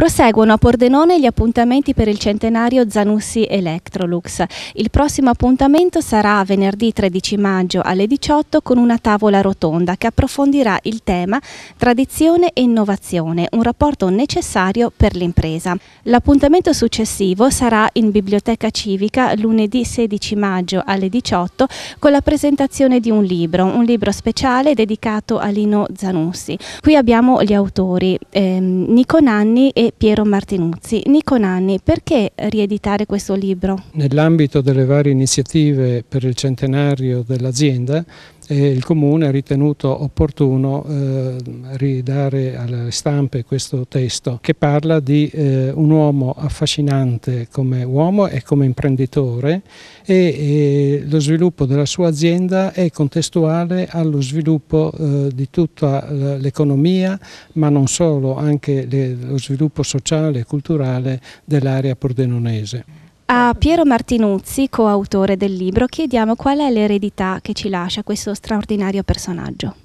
Proseguono a Pordenone gli appuntamenti per il centenario Zanussi Electrolux. Il prossimo appuntamento sarà venerdì 13 maggio alle 18 con una tavola rotonda che approfondirà il tema Tradizione e innovazione, un rapporto necessario per l'impresa. L'appuntamento successivo sarà in Biblioteca Civica lunedì 16 maggio alle 18 con la presentazione di un libro, un libro speciale dedicato a Lino Zanussi. Qui abbiamo gli autori ehm, Nico Nanni e Piero Martinuzzi. Nico Nanni, perché rieditare questo libro? Nell'ambito delle varie iniziative per il centenario dell'azienda e il Comune ha ritenuto opportuno eh, ridare alle stampe questo testo che parla di eh, un uomo affascinante come uomo e come imprenditore e, e, lo sviluppo della sua azienda è contestuale allo sviluppo eh, di tutta l'economia ma non solo, anche le, lo sviluppo sociale e culturale dell'area pordenonese. A Piero Martinuzzi, coautore del libro, chiediamo qual è l'eredità che ci lascia questo straordinario personaggio.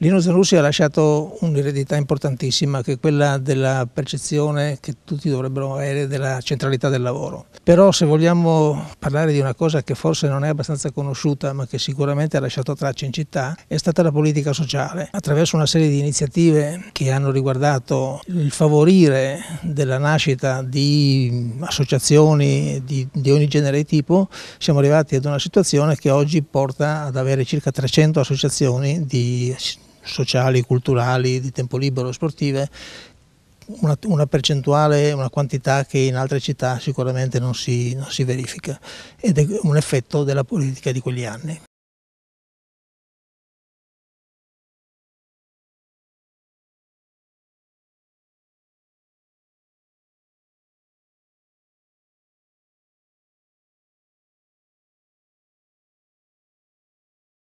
Lino Zanussi ha lasciato un'eredità importantissima che è quella della percezione che tutti dovrebbero avere della centralità del lavoro. Però se vogliamo parlare di una cosa che forse non è abbastanza conosciuta ma che sicuramente ha lasciato tracce in città è stata la politica sociale. Attraverso una serie di iniziative che hanno riguardato il favorire della nascita di associazioni di, di ogni genere e tipo siamo arrivati ad una situazione che oggi porta ad avere circa 300 associazioni di sociali, culturali, di tempo libero, sportive, una, una, percentuale, una quantità che in altre città sicuramente non si, non si verifica ed è un effetto della politica di quegli anni.